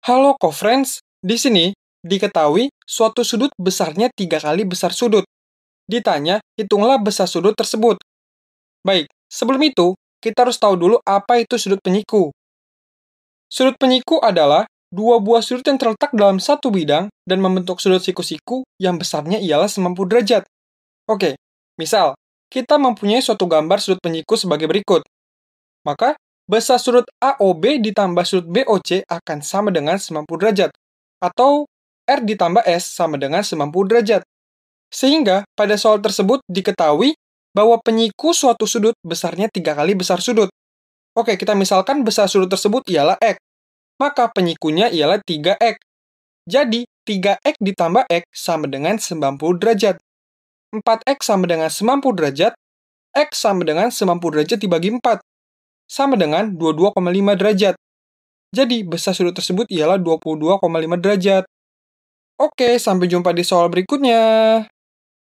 Halo co-friends, di sini diketahui suatu sudut besarnya tiga kali besar sudut. Ditanya, hitunglah besar sudut tersebut. Baik, sebelum itu, kita harus tahu dulu apa itu sudut penyiku. Sudut penyiku adalah dua buah sudut yang terletak dalam satu bidang dan membentuk sudut siku-siku yang besarnya ialah semampu derajat. Oke, misal, kita mempunyai suatu gambar sudut penyiku sebagai berikut. Maka, besar sudut AOB ditambah sudut BOC akan sama dengan 90 derajat, atau R ditambah S sama dengan 90 derajat. Sehingga, pada soal tersebut diketahui bahwa penyiku suatu sudut besarnya tiga kali besar sudut. Oke, kita misalkan besar sudut tersebut ialah X, maka penyikunya ialah 3X. Jadi, 3X ditambah X sama dengan 90 derajat. 4X sama dengan 90 derajat, X sama dengan 90 derajat dibagi 4, sama dengan 22,5 derajat. Jadi, besar sudut tersebut ialah 22,5 derajat. Oke, sampai jumpa di soal berikutnya.